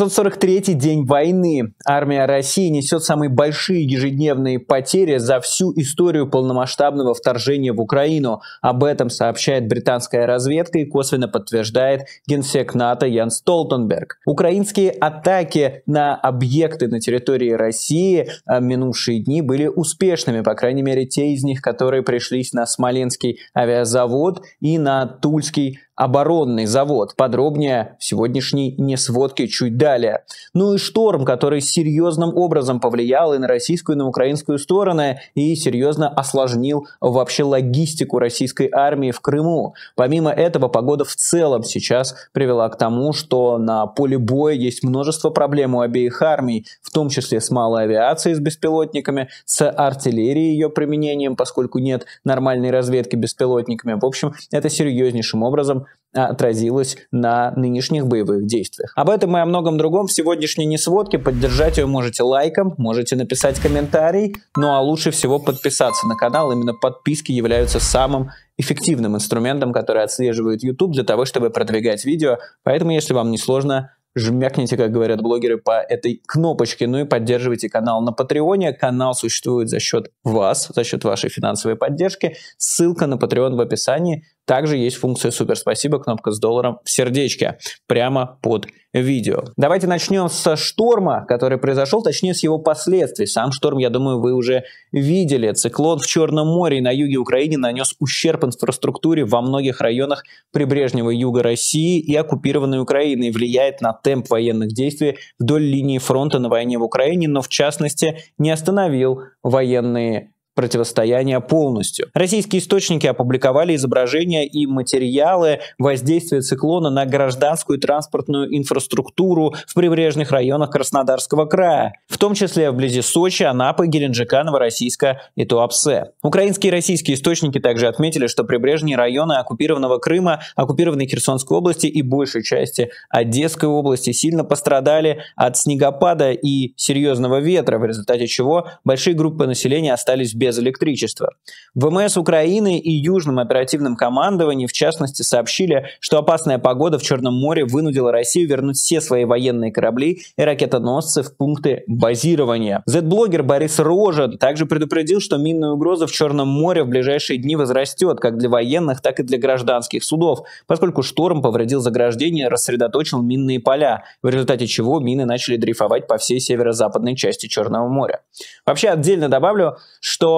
643-й день войны. Армия России несет самые большие ежедневные потери за всю историю полномасштабного вторжения в Украину. Об этом сообщает британская разведка и косвенно подтверждает генсек НАТО Ян Столтенберг. Украинские атаки на объекты на территории России э, минувшие дни были успешными, по крайней мере те из них, которые пришлись на Смоленский авиазавод и на Тульский оборонный завод. Подробнее в сегодняшней несводке чуть далее. Ну и шторм, который серьезным образом повлиял и на российскую, и на украинскую стороны, и серьезно осложнил вообще логистику российской армии в Крыму. Помимо этого, погода в целом сейчас привела к тому, что на поле боя есть множество проблем у обеих армий, в том числе с малой авиацией, с беспилотниками, с артиллерией ее применением, поскольку нет нормальной разведки беспилотниками. В общем, это серьезнейшим образом отразилось на нынешних боевых действиях. Об этом и о многом другом в сегодняшней несводке. Поддержать ее можете лайком, можете написать комментарий, ну а лучше всего подписаться на канал. Именно подписки являются самым эффективным инструментом, который отслеживает YouTube для того, чтобы продвигать видео. Поэтому, если вам не сложно, жмякните, как говорят блогеры, по этой кнопочке, ну и поддерживайте канал на Патреоне. Канал существует за счет вас, за счет вашей финансовой поддержки. Ссылка на Patreon в описании. Также есть функция «Супер спасибо», кнопка с долларом в сердечке, прямо под видео. Давайте начнем со шторма, который произошел, точнее с его последствий. Сам шторм, я думаю, вы уже видели. Циклон в Черном море и на юге Украины нанес ущерб инфраструктуре во многих районах прибрежнего юга России и оккупированной Украины и влияет на темп военных действий вдоль линии фронта на войне в Украине, но в частности не остановил военные противостояния полностью. Российские источники опубликовали изображения и материалы воздействия циклона на гражданскую транспортную инфраструктуру в прибрежных районах Краснодарского края, в том числе вблизи Сочи, Анапы, Геленджика, Новороссийска и Туапсе. Украинские и российские источники также отметили, что прибрежные районы оккупированного Крыма, оккупированной Херсонской области и большей части Одесской области сильно пострадали от снегопада и серьезного ветра, в результате чего большие группы населения остались без без электричества. ВМС Украины и Южным оперативным командованием, в частности, сообщили, что опасная погода в Черном море вынудила Россию вернуть все свои военные корабли и ракетоносцы в пункты базирования. Z-блогер Борис Рожин также предупредил, что минная угроза в Черном море в ближайшие дни возрастет как для военных, так и для гражданских судов, поскольку шторм повредил заграждение, рассредоточил минные поля, в результате чего мины начали дрейфовать по всей северо-западной части Черного моря. Вообще отдельно добавлю, что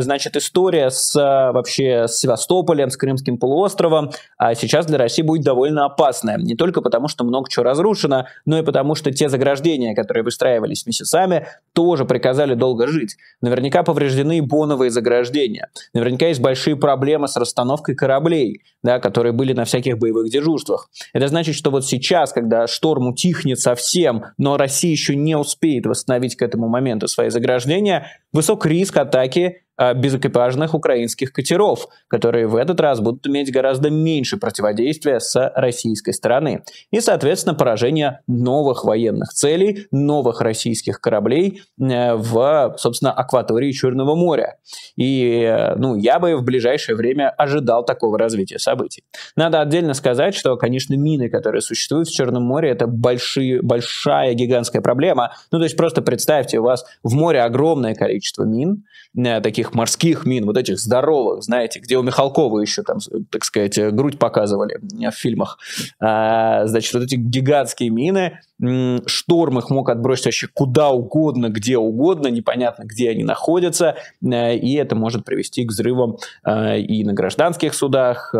значит, история с э, вообще с Севастополем, с Крымским полуостровом а сейчас для России будет довольно опасная. Не только потому, что много чего разрушено, но и потому, что те заграждения, которые выстраивались месяцами, тоже приказали долго жить. Наверняка повреждены боновые заграждения. Наверняка есть большие проблемы с расстановкой кораблей, да, которые были на всяких боевых дежурствах. Это значит, что вот сейчас, когда шторм утихнет совсем, но Россия еще не успеет восстановить к этому моменту свои заграждения, высок риск ataque Э, безэкипажных украинских катеров, которые в этот раз будут иметь гораздо меньше противодействия с российской стороны. И, соответственно, поражение новых военных целей, новых российских кораблей э, в, собственно, акватории Черного моря. И, э, ну, я бы в ближайшее время ожидал такого развития событий. Надо отдельно сказать, что, конечно, мины, которые существуют в Черном море, это большие, большая гигантская проблема. Ну, то есть просто представьте, у вас в море огромное количество мин, таких таких морских мин, вот этих здоровых, знаете, где у Михалкова еще там, так сказать, э, грудь показывали э, в фильмах. А, значит, вот эти гигантские мины, шторм их мог отбросить вообще куда угодно, где угодно, непонятно, где они находятся, э, и это может привести к взрывам и на гражданских судах,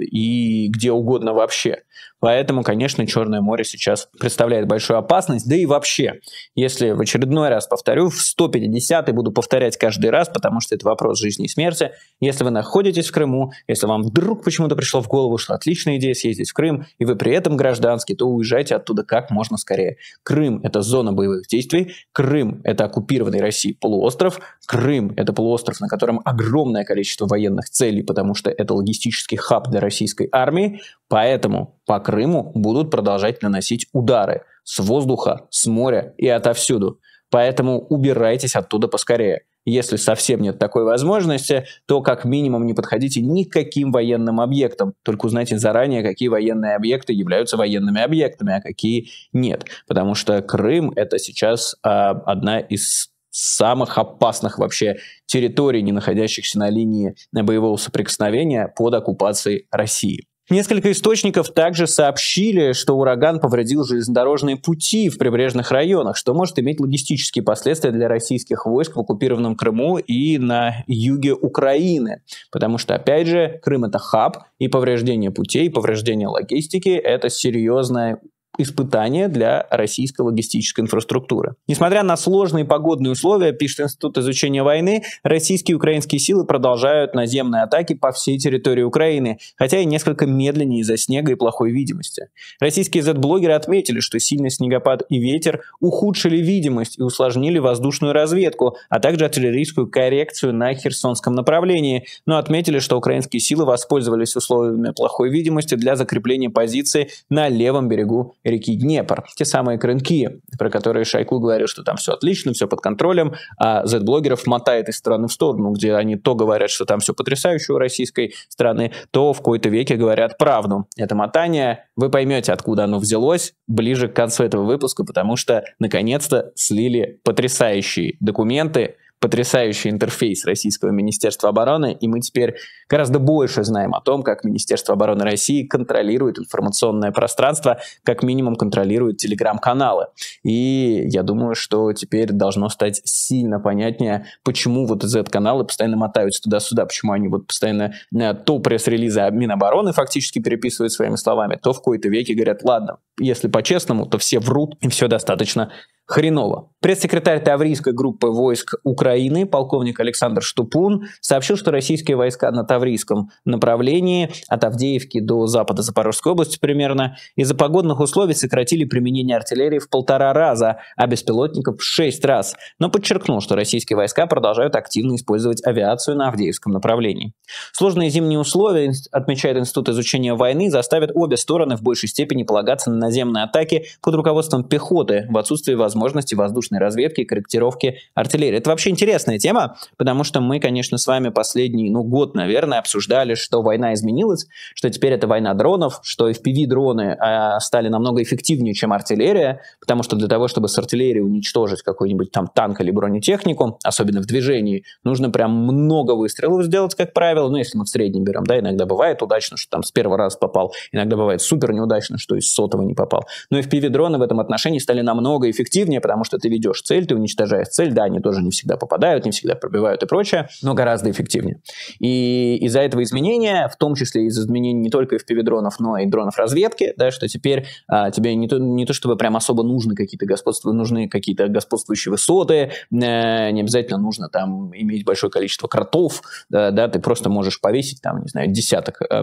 и где угодно вообще. Поэтому, конечно, Черное море сейчас представляет большую опасность. Да и вообще, если в очередной раз повторю, в 150-й буду повторять каждый раз, потому что это вопрос жизни и смерти. Если вы находитесь в Крыму, если вам вдруг почему-то пришло в голову, что отличная идея съездить в Крым, и вы при этом гражданский, то уезжайте оттуда как можно скорее. Крым – это зона боевых действий, Крым – это оккупированный Россией полуостров, Крым – это полуостров, на котором огромное количество военных целей, потому что это логистический хаб для российской армии, поэтому по Крыму будут продолжать наносить удары с воздуха, с моря и отовсюду. Поэтому убирайтесь оттуда поскорее. Если совсем нет такой возможности, то как минимум не подходите никаким военным объектам. Только узнайте заранее, какие военные объекты являются военными объектами, а какие нет. Потому что Крым это сейчас а, одна из самых опасных вообще территорий, не находящихся на линии боевого соприкосновения под оккупацией России. Несколько источников также сообщили, что ураган повредил железнодорожные пути в прибрежных районах, что может иметь логистические последствия для российских войск в оккупированном Крыму и на юге Украины. Потому что, опять же, Крым — это хаб, и повреждение путей, и повреждение логистики — это серьезная испытание для российской логистической инфраструктуры. Несмотря на сложные погодные условия, пишет Институт изучения войны, российские и украинские силы продолжают наземные атаки по всей территории Украины, хотя и несколько медленнее из-за снега и плохой видимости. Российские Z-блогеры отметили, что сильный снегопад и ветер ухудшили видимость и усложнили воздушную разведку, а также артиллерийскую коррекцию на Херсонском направлении, но отметили, что украинские силы воспользовались условиями плохой видимости для закрепления позиции на левом берегу реки Днепр. Те самые крынки, про которые Шайку говорил, что там все отлично, все под контролем, а Z-блогеров мотает из стороны в сторону, где они то говорят, что там все потрясающе у российской страны, то в какой-то веке говорят правду. Это мотание, вы поймете, откуда оно взялось ближе к концу этого выпуска, потому что наконец-то слили потрясающие документы, потрясающий интерфейс Российского Министерства обороны, и мы теперь гораздо больше знаем о том, как Министерство обороны России контролирует информационное пространство, как минимум контролирует телеграм-каналы. И я думаю, что теперь должно стать сильно понятнее, почему вот Z-каналы постоянно мотаются туда-сюда, почему они вот постоянно э, то пресс-релизы Минобороны фактически переписывают своими словами, то в какой то веке говорят, ладно, если по-честному, то все врут, и все достаточно хреново. Пресс-секретарь Таврийской группы войск Украины, полковник Александр Штупун, сообщил, что российские войска на Таврийском направлении от Авдеевки до запада Запорожской области примерно из-за погодных условий сократили применение артиллерии в полтора раза, а беспилотников в шесть раз. Но подчеркнул, что российские войска продолжают активно использовать авиацию на Авдеевском направлении. Сложные зимние условия, отмечает Институт изучения войны, заставят обе стороны в большей степени полагаться на наземные атаки под руководством пехоты в отсутствии возможности возможности воздушной разведки и корректировки артиллерии. Это вообще интересная тема, потому что мы, конечно, с вами последний, ну, год, наверное, обсуждали, что война изменилась, что теперь это война дронов, что FPV-дроны э, а, стали намного эффективнее, чем артиллерия, потому что для того, чтобы с артиллерии уничтожить какой-нибудь там танк или бронетехнику, особенно в движении, нужно прям много выстрелов сделать, как правило, ну, если мы в среднем берем, да, иногда бывает удачно, что там с первого раза попал, иногда бывает супер неудачно, что из сотого не попал. Но FPV-дроны в этом отношении стали намного эффективнее, эффективнее, потому что ты ведешь цель, ты уничтожаешь цель, да, они тоже не всегда попадают, не всегда пробивают и прочее, но гораздо эффективнее. И из-за этого изменения, в том числе из за изменений не только FPV дронов, но и дронов разведки, да, что теперь а, тебе не то, не то чтобы прям особо нужны какие-то господства, нужны какие-то господствующие высоты, э, не обязательно нужно там иметь большое количество кротов, да, да ты просто можешь повесить там, не знаю, десяток, э,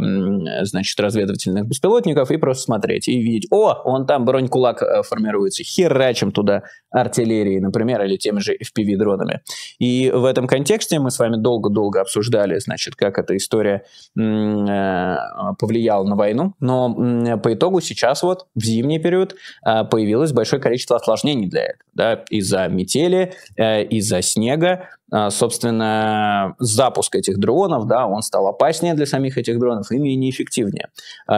значит, разведывательных беспилотников и просто смотреть и видеть, о, он там бронь-кулак э, формируется, херачим туда da артиллерией, например, или теми же FPV-дронами. И в этом контексте мы с вами долго-долго обсуждали, значит, как эта история э, повлияла на войну, но по итогу сейчас вот в зимний период э, появилось большое количество осложнений для этого, да, из-за метели, э, из-за снега, собственно, запуск этих дронов, да, он стал опаснее для самих этих дронов и менее эффективнее.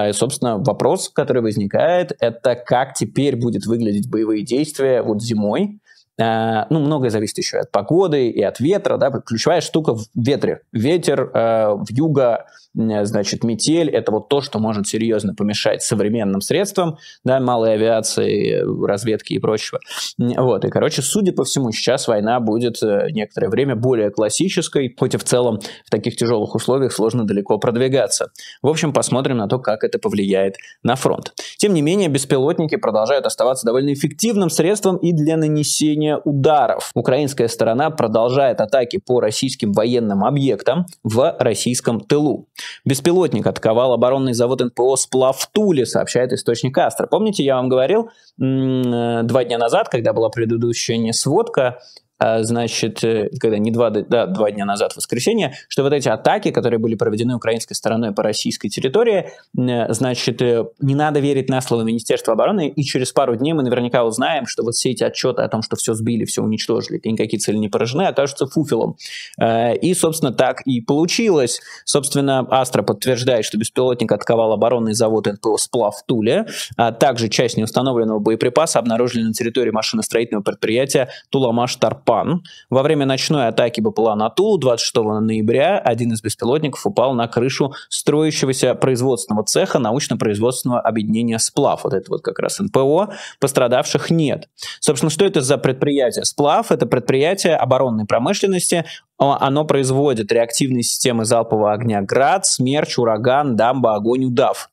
И, собственно, вопрос, который возникает, это как теперь будет выглядеть боевые действия вот зимой tamanho Э, ну, многое зависит еще от погоды и от ветра, да, ключевая штука в ветре. Ветер, э, в юго, э, значит, метель, это вот то, что может серьезно помешать современным средствам, да, малой авиации, разведки и прочего. Вот, и, короче, судя по всему, сейчас война будет некоторое время более классической, хоть и в целом в таких тяжелых условиях сложно далеко продвигаться. В общем, посмотрим на то, как это повлияет на фронт. Тем не менее, беспилотники продолжают оставаться довольно эффективным средством и для нанесения нанесения ударов. Украинская сторона продолжает атаки по российским военным объектам в российском тылу. Беспилотник атаковал оборонный завод НПО «Сплав» Туле, сообщает источник Астра. Помните, я вам говорил э, два дня назад, когда была предыдущая сводка, а, значит, э, когда не два, да, два дня назад, в воскресенье, что вот эти атаки, которые были проведены украинской стороной по российской территории, э, значит, э, не надо верить на слово Министерства обороны, и через пару дней мы наверняка узнаем, что вот все эти отчеты о том, что все сбили, все уничтожили, и никакие цели не поражены, окажутся фуфелом. И, собственно, так и получилось. Собственно, Астра подтверждает, что беспилотник атаковал оборонный завод НПО «Сплав» в Туле, а также часть неустановленного боеприпаса обнаружили на территории машиностроительного предприятия «Туламаш Тарп Пан. Во время ночной атаки БПЛА на Тулу 26 ноября один из беспилотников упал на крышу строящегося производственного цеха научно-производственного объединения «Сплав». Вот это вот как раз НПО. Пострадавших нет. Собственно, что это за предприятие? «Сплав» — это предприятие оборонной промышленности, оно производит реактивные системы залпового огня «Град», «Смерч», «Ураган», «Дамба», «Огонь», «Удав».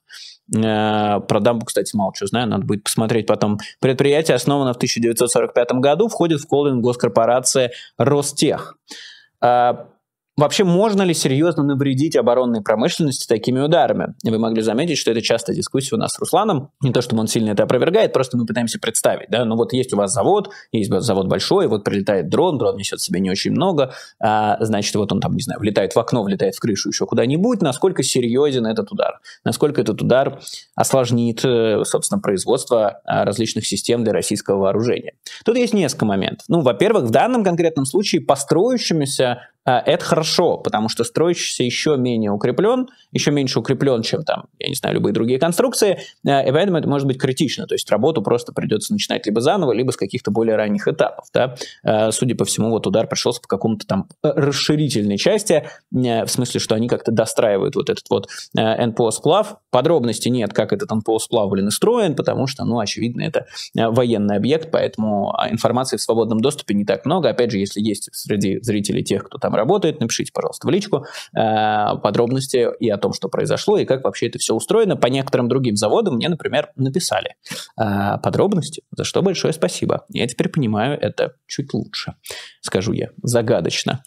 Э, про дамбу, кстати, мало что знаю, надо будет посмотреть потом. Предприятие основано в 1945 году, входит в холдинг госкорпорации «Ростех». Э, Вообще, можно ли серьезно навредить оборонной промышленности такими ударами? И Вы могли заметить, что это часто дискуссия у нас с Русланом. Не то, чтобы он сильно это опровергает, просто мы пытаемся представить. Да? Ну вот есть у вас завод, есть у завод большой, вот прилетает дрон, дрон несет себе не очень много, а, значит, вот он там, не знаю, влетает в окно, влетает в крышу еще куда-нибудь. Насколько серьезен этот удар? Насколько этот удар осложнит, э, собственно, производство а, различных систем для российского вооружения? Тут есть несколько моментов. Ну, во-первых, в данном конкретном случае построившимися а, это хорошо, потому что строящийся еще менее укреплен, еще меньше укреплен, чем там, я не знаю, любые другие конструкции, а, и поэтому это может быть критично, то есть работу просто придется начинать либо заново, либо с каких-то более ранних этапов, да, а, судя по всему, вот удар пришелся по какому-то там э, расширительной части, в смысле, что они как-то достраивают вот этот вот НПО-сплав, подробностей нет, как этот НПО-сплав, блин, устроен, потому что, ну, очевидно, это военный объект, поэтому информации в свободном доступе не так много, опять же, если есть среди зрителей тех, кто там там работает, напишите, пожалуйста, в личку э, подробности и о том, что произошло, и как вообще это все устроено. По некоторым другим заводам мне, например, написали э, подробности, за что большое спасибо. Я теперь понимаю это чуть лучше, скажу я, загадочно.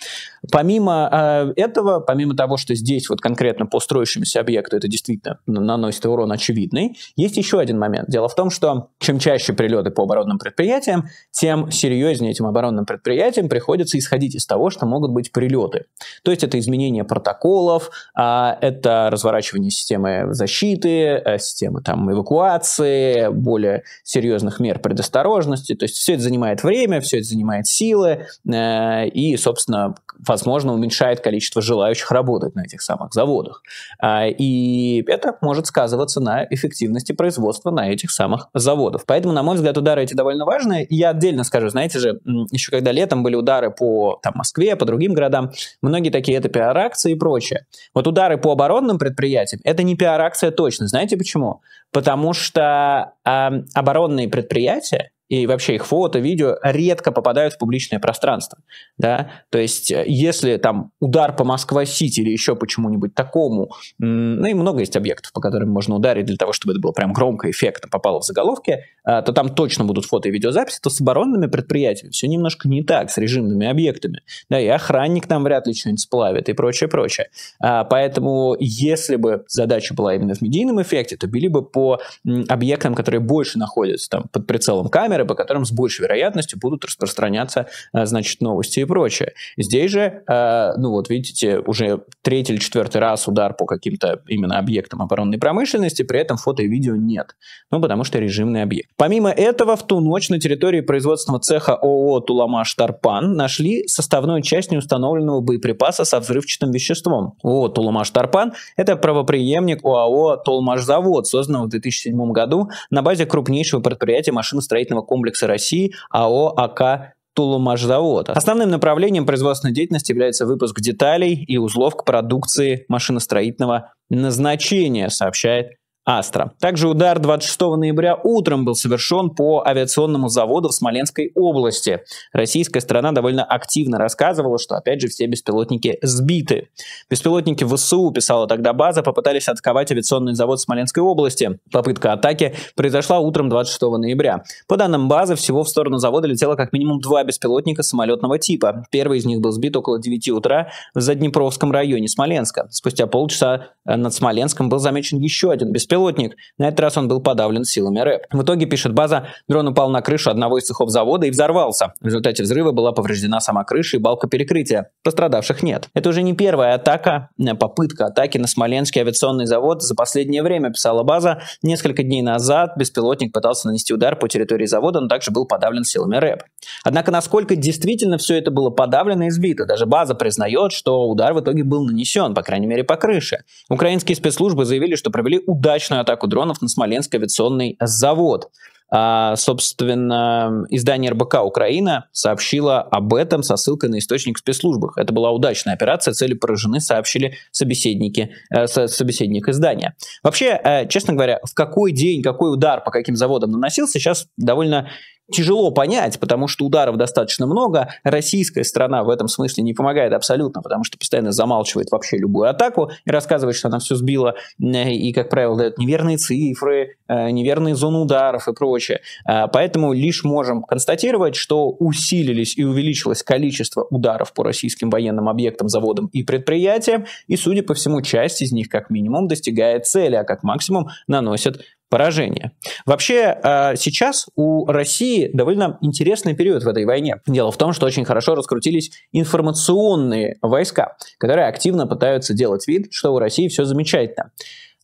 Помимо э, этого, помимо того, что здесь вот конкретно по строящемуся объекту это действительно наносит урон очевидный, есть еще один момент. Дело в том, что чем чаще прилеты по оборонным предприятиям, тем серьезнее этим оборонным предприятиям приходится исходить из того, что могут быть прилеты. То есть это изменение протоколов, а, это разворачивание системы защиты, э, системы там, эвакуации, более серьезных мер предосторожности. То есть все это занимает время, все это занимает силы э, и, собственно, возможно, уменьшает количество желающих работать на этих самых заводах. А, и это может сказываться на эффективности производства на этих самых заводах. Поэтому, на мой взгляд, удары эти довольно важные. я отдельно скажу, знаете же, еще когда летом были удары по там, Москве, по другим городам, городам. Многие такие, это пиар-акции и прочее. Вот удары по оборонным предприятиям, это не пиар-акция точно. Знаете почему? Потому что э, оборонные предприятия, и вообще их фото, видео редко попадают в публичное пространство, да, то есть э, если там удар по Москва-Сити или еще почему-нибудь такому, ну и много есть объектов, по которым можно ударить для того, чтобы это было прям громко, эффектно, попало в заголовки, а, то там точно будут фото и видеозаписи, то с оборонными предприятиями все немножко не так, с режимными объектами, да, и охранник там вряд ли что-нибудь сплавит и прочее, прочее. А, поэтому если бы задача была именно в медийном эффекте, то били бы по объектам, которые больше находятся там под прицелом камеры камеры, по которым с большей вероятностью будут распространяться, э, значит, новости и прочее. Здесь же, э, ну вот видите, уже третий или четвертый раз удар по каким-то именно объектам оборонной промышленности, при этом фото и видео нет. Ну, потому что режимный объект. Помимо этого, в ту ночь на территории производственного цеха ООО «Туламаш Тарпан» нашли составную часть неустановленного боеприпаса со взрывчатым веществом. ООО «Туламаш Тарпан» — это правоприемник ОАО «Толмашзавод», созданного в 2007 году на базе крупнейшего предприятия машиностроительного комплекса России АО АК Тулумашзавод. Основным направлением производственной деятельности является выпуск деталей и узлов к продукции машиностроительного назначения, сообщает Астра. Также удар 26 ноября утром был совершен по авиационному заводу в Смоленской области. Российская сторона довольно активно рассказывала, что, опять же, все беспилотники сбиты. Беспилотники ВСУ, писала тогда база, попытались атаковать авиационный завод Смоленской области. Попытка атаки произошла утром 26 ноября. По данным базы, всего в сторону завода летело как минимум два беспилотника самолетного типа. Первый из них был сбит около 9 утра в Заднепровском районе Смоленска. Спустя полчаса э, над Смоленском был замечен еще один беспилотник беспилотник. На этот раз он был подавлен силами РЭП. В итоге, пишет база, дрон упал на крышу одного из цехов завода и взорвался. В результате взрыва была повреждена сама крыша и балка перекрытия. Пострадавших нет. Это уже не первая атака, э, попытка атаки на Смоленский авиационный завод за последнее время, писала база. Несколько дней назад беспилотник пытался нанести удар по территории завода, но также был подавлен силами РЭП. Однако, насколько действительно все это было подавлено и сбито, даже база признает, что удар в итоге был нанесен, по крайней мере, по крыше. Украинские спецслужбы заявили, что провели удачу удачную атаку дронов на Смоленский авиационный завод. А, собственно, издание РБК «Украина» сообщило об этом со ссылкой на источник в спецслужбах. Это была удачная операция, цели поражены, сообщили собеседники, э, собеседник издания. Вообще, э, честно говоря, в какой день, какой удар по каким заводам наносился, сейчас довольно тяжело понять, потому что ударов достаточно много. Российская страна в этом смысле не помогает абсолютно, потому что постоянно замалчивает вообще любую атаку и рассказывает, что она все сбила, и, как правило, дает неверные цифры, э, неверные зоны ударов и прочее. Э, поэтому лишь можем констатировать, что усилились и увеличилось количество ударов по российским военным объектам, заводам и предприятиям, и, судя по всему, часть из них как минимум достигает цели, а как максимум наносит поражение. Вообще, а, сейчас у России довольно интересный период в этой войне. Дело в том, что очень хорошо раскрутились информационные войска, которые активно пытаются делать вид, что у России все замечательно.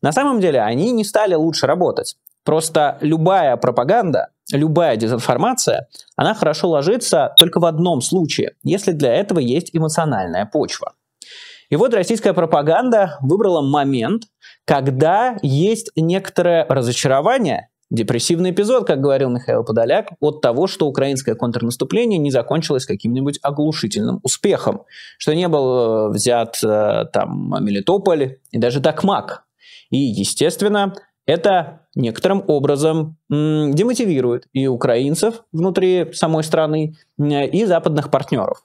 На самом деле они не стали лучше работать. Просто любая пропаганда, любая дезинформация, она хорошо ложится только в одном случае, если для этого есть эмоциональная почва. И вот российская пропаганда выбрала момент – когда есть некоторое разочарование, депрессивный эпизод, как говорил Михаил Подоляк, от того, что украинское контрнаступление не закончилось каким-нибудь оглушительным успехом, что не был э, взят э, там Мелитополь и даже Такмак, И, естественно, это некоторым образом демотивирует и украинцев внутри самой страны, э, и западных партнеров.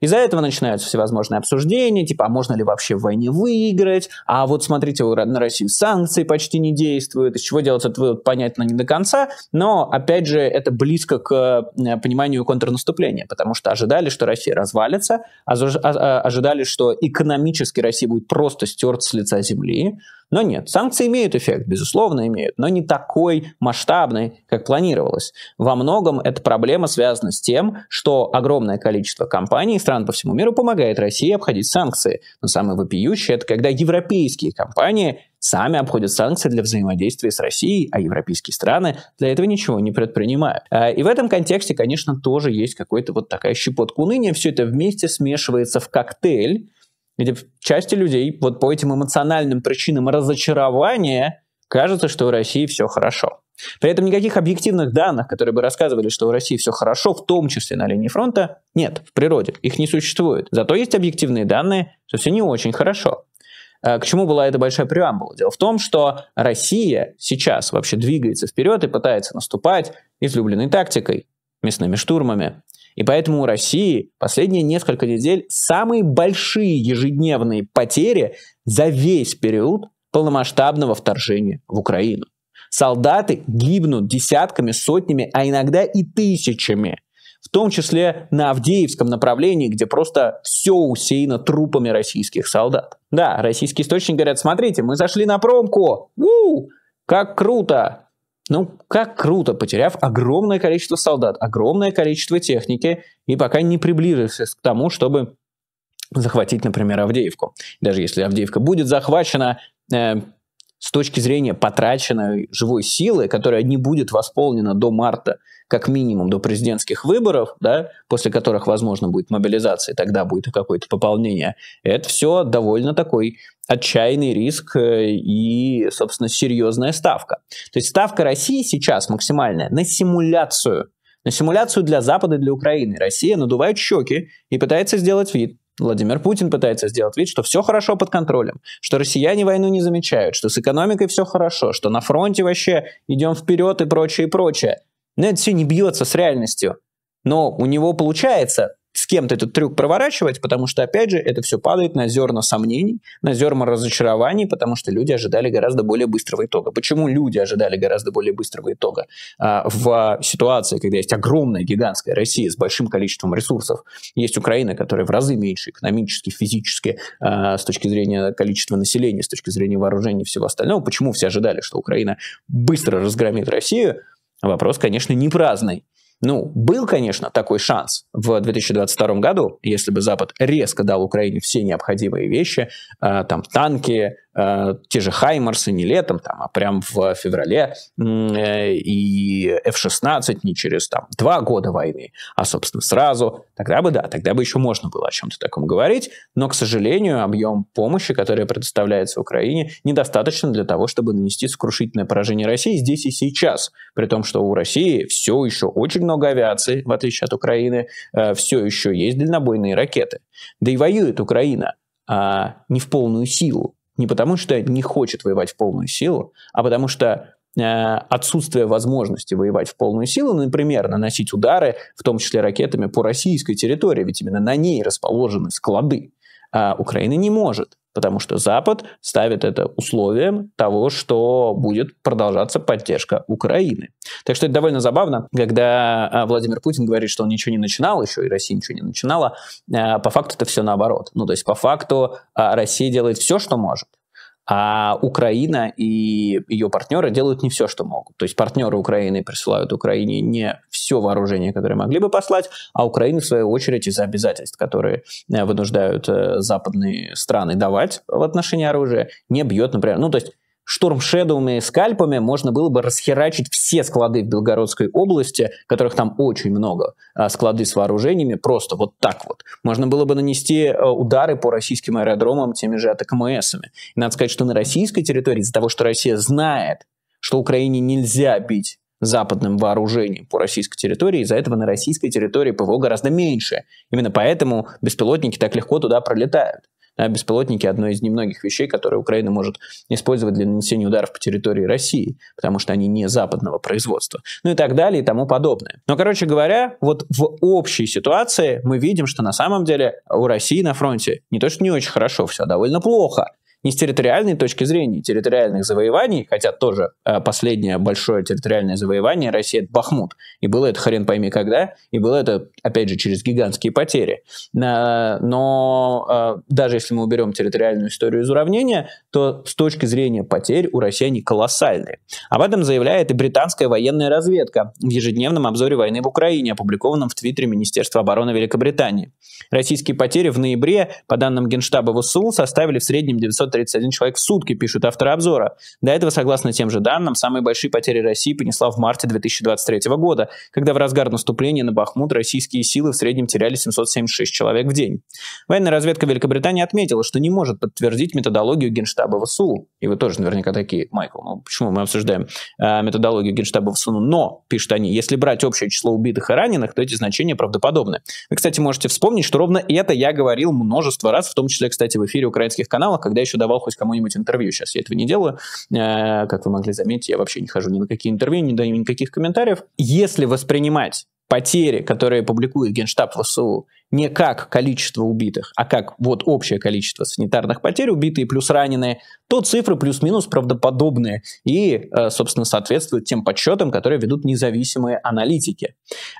Из-за этого начинаются всевозможные обсуждения, типа, а можно ли вообще в войне выиграть, а вот смотрите, на Россию санкции почти не действуют, из чего делать этот вывод, понятно, не до конца, но, опять же, это близко к э, пониманию контрнаступления, потому что ожидали, что Россия развалится, а а, а, ожидали, что экономически Россия будет просто стерта с лица земли, но нет, санкции имеют эффект, безусловно имеют, но не такой масштабный, как планировалось. Во многом эта проблема связана с тем, что огромное количество компаний и стран по всему миру помогает России обходить санкции. Но самое вопиющее это когда европейские компании сами обходят санкции для взаимодействия с Россией, а европейские страны для этого ничего не предпринимают. А, и в этом контексте, конечно, тоже есть какой-то вот такая щепотка уныния. Все это вместе смешивается в коктейль, где части людей вот по этим эмоциональным причинам разочарования кажется, что в России все хорошо. При этом никаких объективных данных, которые бы рассказывали, что в России все хорошо, в том числе на линии фронта, нет в природе, их не существует. Зато есть объективные данные, что все не очень хорошо. Э, к чему была эта большая преамбула? Дело в том, что Россия сейчас вообще двигается вперед и пытается наступать излюбленной тактикой, мясными штурмами – и поэтому у России последние несколько недель самые большие ежедневные потери за весь период полномасштабного вторжения в Украину. Солдаты гибнут десятками, сотнями, а иногда и тысячами. В том числе на Авдеевском направлении, где просто все усеяно трупами российских солдат. Да, российские источники говорят, смотрите, мы зашли на промку. У, как круто! Ну, как круто, потеряв огромное количество солдат, огромное количество техники, и пока не приближившись к тому, чтобы захватить, например, Авдеевку. Даже если Авдеевка будет захвачена, э, с точки зрения потраченной живой силы, которая не будет восполнена до марта, как минимум до президентских выборов, да, после которых, возможно, будет мобилизация, и тогда будет какое-то пополнение, это все довольно такой отчаянный риск э, и, собственно, серьезная ставка. То есть ставка России сейчас максимальная на симуляцию, на симуляцию для Запада и для Украины. Россия надувает щеки и пытается сделать вид, Владимир Путин пытается сделать вид, что все хорошо под контролем, что россияне войну не замечают, что с экономикой все хорошо, что на фронте вообще идем вперед и прочее, и прочее. Но это все не бьется с реальностью. Но у него получается с кем-то этот трюк проворачивать, потому что, опять же, это все падает на зерна сомнений, на зерна разочарований, потому что люди ожидали гораздо более быстрого итога. Почему люди ожидали гораздо более быстрого итога? А, в ситуации, когда есть огромная гигантская Россия с большим количеством ресурсов, есть Украина, которая в разы меньше экономически, физически, а, с точки зрения количества населения, с точки зрения вооружений и всего остального, почему все ожидали, что Украина быстро разгромит Россию, Вопрос, конечно, не праздный. Ну, был, конечно, такой шанс в 2022 году, если бы Запад резко дал Украине все необходимые вещи, а, там, танки, э, те же Хаймарсы не летом, там, а прям в феврале, э, и F-16 не через там, два года войны, а, собственно, сразу, тогда бы да, тогда бы еще можно было о чем-то таком говорить, но, к сожалению, объем помощи, которая предоставляется Украине, недостаточно для того, чтобы нанести сокрушительное поражение России здесь и сейчас, при том, что у России все еще очень много авиации, в отличие от Украины, э, все еще есть дальнобойные ракеты. Да и воюет Украина а, не в полную силу не потому, что не хочет воевать в полную силу, а потому что э, отсутствие возможности воевать в полную силу, ну, например, наносить удары, в том числе ракетами, по российской территории, ведь именно на ней расположены склады. А Украина не может потому что Запад ставит это условием того, что будет продолжаться поддержка Украины. Так что это довольно забавно, когда а, Владимир Путин говорит, что он ничего не начинал еще, и Россия ничего не начинала, а, по факту это все наоборот. Ну, то есть по факту а, Россия делает все, что может, а Украина и ее партнеры делают не все, что могут. То есть партнеры Украины присылают Украине не все вооружение, которое могли бы послать, а Украина, в свою очередь, из-за обязательств, которые э, вынуждают э, западные страны давать в отношении оружия, не бьет, например, ну, то есть штурмшедовыми и скальпами можно было бы расхерачить все склады в Белгородской области, которых там очень много, а склады с вооружениями, просто вот так вот. Можно было бы нанести э, удары по российским аэродромам теми же АТКМСами. И надо сказать, что на российской территории из-за того, что Россия знает, что Украине нельзя бить западным вооружением по российской территории, из-за этого на российской территории ПВО гораздо меньше. Именно поэтому беспилотники так легко туда пролетают. Да, беспилотники – одно из немногих вещей, которые Украина может использовать для нанесения ударов по территории России, потому что они не западного производства. Ну и так далее и тому подобное. Но, короче говоря, вот в общей ситуации мы видим, что на самом деле у России на фронте не то, что не очень хорошо все, а довольно плохо не с территориальной точки зрения а территориальных завоеваний, хотя тоже э, последнее большое территориальное завоевание России это Бахмут. И было это хрен пойми когда, и было это, опять же, через гигантские потери. Э, но э, даже если мы уберем территориальную историю из уравнения, то с точки зрения потерь у России они колоссальные. Об этом заявляет и британская военная разведка в ежедневном обзоре войны в Украине, опубликованном в Твиттере Министерства обороны Великобритании. Российские потери в ноябре, по данным Генштаба ВСУ, составили в среднем 900 931 человек в сутки, пишут авторы обзора. До этого, согласно тем же данным, самые большие потери России понесла в марте 2023 года, когда в разгар наступления на Бахмут российские силы в среднем теряли 776 человек в день. Военная разведка Великобритании отметила, что не может подтвердить методологию Генштаба ВСУ. И вы тоже наверняка такие, Майкл, ну почему мы обсуждаем э, методологию Генштаба ВСУ? Ну, но, пишут они, если брать общее число убитых и раненых, то эти значения правдоподобны. Вы, кстати, можете вспомнить, что ровно это я говорил множество раз, в том числе, кстати, в эфире украинских каналов, когда еще давал хоть кому-нибудь интервью. Сейчас я этого не делаю. Э, как вы могли заметить, я вообще не хожу ни на какие интервью, не даю никаких комментариев. Если воспринимать потери, которые публикует Генштаб ВСУ, не как количество убитых, а как вот общее количество санитарных потерь, убитые плюс раненые, то цифры плюс-минус правдоподобные и, э, собственно, соответствуют тем подсчетам, которые ведут независимые аналитики.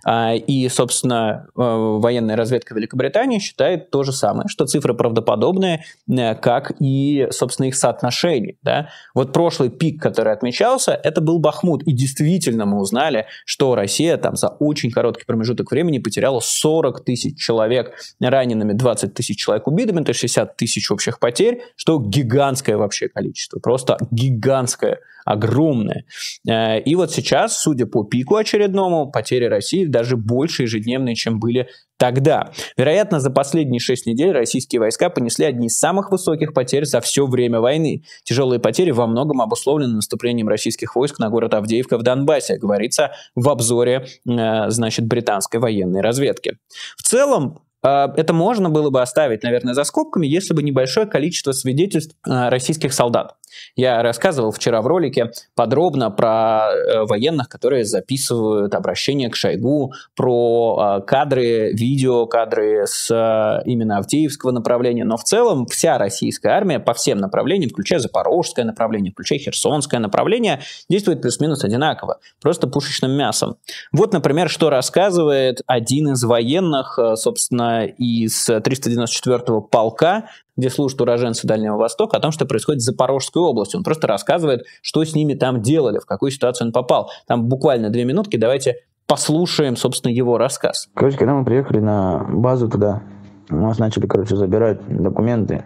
А, и, собственно, э, военная разведка Великобритании считает то же самое, что цифры правдоподобные, э, как и, собственно, их соотношение. Да? Вот прошлый пик, который отмечался, это был Бахмут. И действительно мы узнали, что Россия там за очень короткий промежуток времени потеряла 40 тысяч человек человек ранеными, 20 тысяч человек убитыми, это 60 тысяч общих потерь, что гигантское вообще количество, просто гигантское, огромное. Э, и вот сейчас, судя по пику очередному, потери России даже больше ежедневные, чем были тогда. Вероятно, за последние шесть недель российские войска понесли одни из самых высоких потерь за все время войны. Тяжелые потери во многом обусловлены наступлением российских войск на город Авдеевка в Донбассе, говорится в обзоре э, значит, британской военной разведки. В целом, э, это можно было бы оставить, наверное, за скобками, если бы небольшое количество свидетельств э, российских солдат. Я рассказывал вчера в ролике подробно про э, военных, которые записывают обращение к Шойгу, про а, кадры, видеокадры с э, именно Авдеевского направления. Но в целом вся российская армия по всем направлениям, включая Запорожское направление, включая Херсонское направление, действует плюс-минус одинаково, просто пушечным мясом. Вот, например, что рассказывает один из военных, э, собственно, из 394-го полка, где служат уроженцы Дальнего Востока, о том, что происходит в Запорожской области. Он просто рассказывает, что с ними там делали, в какую ситуацию он попал. Там буквально две минутки, давайте послушаем, собственно, его рассказ. Короче, когда мы приехали на базу туда, у нас начали, короче, забирать документы,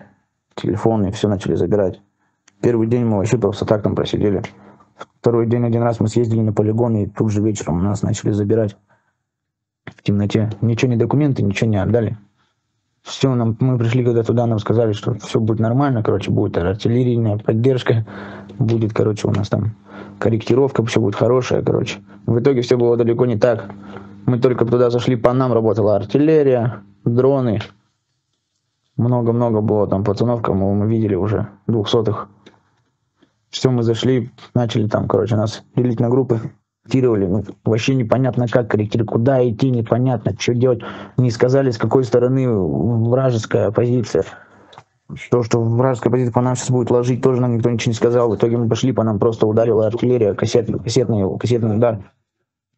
телефоны, все начали забирать. Первый день мы вообще просто так там просидели. Второй день один раз мы съездили на полигон, и тут же вечером нас начали забирать в темноте. Ничего не документы, ничего не отдали все, нам, мы пришли когда туда, нам сказали, что все будет нормально, короче, будет артиллерийная поддержка, будет, короче, у нас там корректировка, все будет хорошее, короче. В итоге все было далеко не так. Мы только туда зашли, по нам работала артиллерия, дроны. Много-много было там пацанов, кому мы видели уже, двухсотых. Все, мы зашли, начали там, короче, нас делить на группы корректировали. Ну, вообще непонятно, как корректировать, куда идти, непонятно, что делать. Не сказали, с какой стороны вражеская позиция. То, что вражеская позиция по нам сейчас будет ложить, тоже нам никто ничего не сказал. В итоге мы пошли, по нам просто ударила артиллерия, кассет, кассетный, кассетный удар.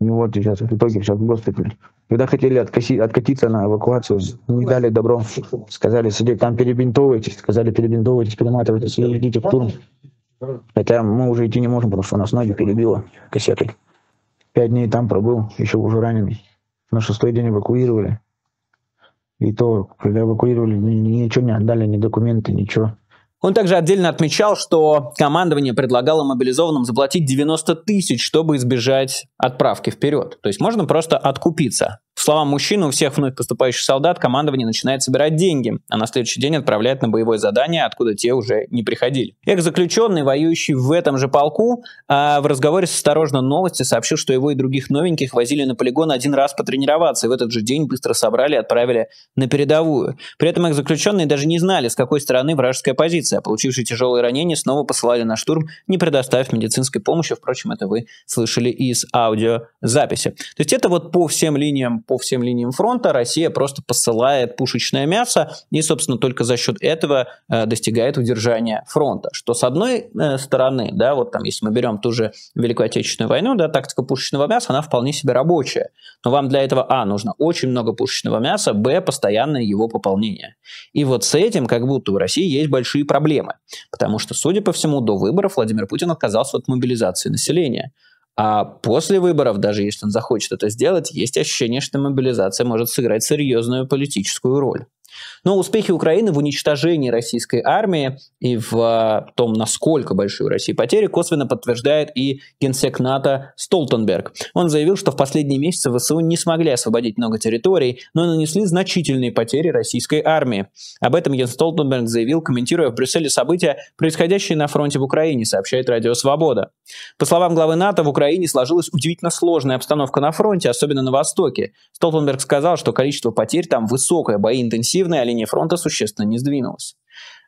Ну и вот сейчас, в итоге, сейчас, в господи, когда хотели откоси, откатиться на эвакуацию, не дали добро. Сказали, сидеть там перебинтовывайтесь, сказали, перебинтовывайтесь, перематывайтесь и идите в турм. Хотя мы уже идти не можем, потому что у нас ноги перебило кассетой. Пять дней там пробыл, еще уже раненый. На шестой день эвакуировали. И то, когда эвакуировали, ничего не отдали, ни документы, ничего. Он также отдельно отмечал, что командование предлагало мобилизованным заплатить 90 тысяч, чтобы избежать отправки вперед. То есть можно просто откупиться словам мужчины, у всех вновь поступающих солдат командование начинает собирать деньги, а на следующий день отправляет на боевое задание, откуда те уже не приходили. Экс-заключенный, воюющий в этом же полку, а, в разговоре с «Осторожно! Новости» сообщил, что его и других новеньких возили на полигон один раз потренироваться, и в этот же день быстро собрали и отправили на передовую. При этом их заключенные даже не знали, с какой стороны вражеская позиция, а получившие тяжелые ранения снова посылали на штурм, не предоставив медицинской помощи. Впрочем, это вы слышали из аудиозаписи. То есть это вот по всем линиям, по по всем линиям фронта Россия просто посылает пушечное мясо и, собственно, только за счет этого э, достигает удержания фронта. Что с одной э, стороны, да, вот там, если мы берем ту же Великую Отечественную войну, да, тактика пушечного мяса, она вполне себе рабочая. Но вам для этого, а, нужно очень много пушечного мяса, б, постоянное его пополнение. И вот с этим как будто у России есть большие проблемы. Потому что, судя по всему, до выборов Владимир Путин отказался от мобилизации населения. А после выборов, даже если он захочет это сделать, есть ощущение, что мобилизация может сыграть серьезную политическую роль. Но успехи Украины в уничтожении российской армии и в а, том, насколько большие у России потери, косвенно подтверждает и генсек НАТО Столтенберг. Он заявил, что в последние месяцы ВСУ не смогли освободить много территорий, но нанесли значительные потери российской армии. Об этом ген Столтенберг заявил, комментируя в Брюсселе события, происходящие на фронте в Украине, сообщает Радио Свобода. По словам главы НАТО, в Украине сложилась удивительно сложная обстановка на фронте, особенно на Востоке. Столтенберг сказал, что количество потерь там высокое, бои интенсивные, активной, а линия фронта существенно не сдвинулась.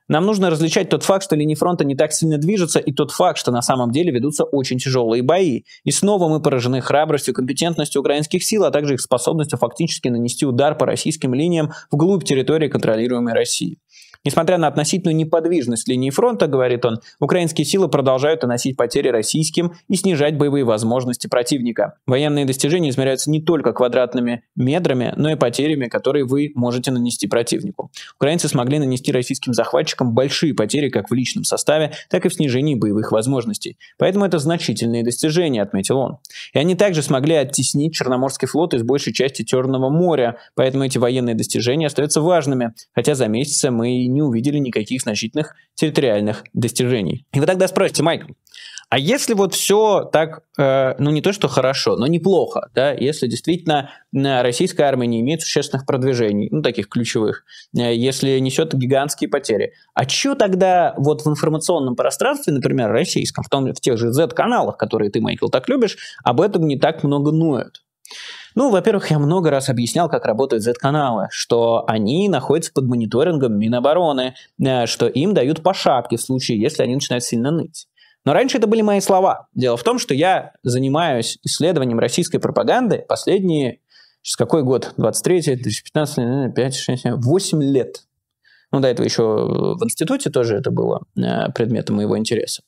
Нам нужно различать тот факт, что линии фронта не так сильно движется, и тот факт, что на самом деле ведутся очень тяжелые бои. И снова мы поражены храбростью, компетентностью украинских сил, а также их способностью фактически нанести удар по российским линиям вглубь территории контролируемой Россией. Несмотря на относительную неподвижность линии фронта, говорит он, украинские силы продолжают наносить потери российским и снижать боевые возможности противника. Военные достижения измеряются не только квадратными метрами, но и потерями, которые вы можете нанести противнику. Украинцы смогли нанести российским захватчикам большие потери как в личном составе, так и в снижении боевых возможностей. Поэтому это значительные достижения, отметил он. И они также смогли оттеснить Черноморский флот из большей части Черного моря, поэтому эти военные достижения остаются важными, хотя за месяцы мы и не увидели никаких значительных территориальных достижений. И вы тогда спросите, Майк, а если вот все так, э, ну не то что хорошо, но неплохо, да, если действительно э, российская армия не имеет существенных продвижений, ну таких ключевых, э, если несет гигантские потери, а что тогда вот в информационном пространстве, например, российском, в, том, в тех же Z-каналах, которые ты, Майкл, так любишь, об этом не так много ноют? Ну, во-первых, я много раз объяснял, как работают Z-каналы, что они находятся под мониторингом Минобороны, э, что им дают по шапке в случае, если они начинают сильно ныть. Но раньше это были мои слова. Дело в том, что я занимаюсь исследованием российской пропаганды последние, сейчас какой год, 23, 2015, 5, 6, 8 лет. Ну, до этого еще в институте тоже это было э, предметом моего интереса.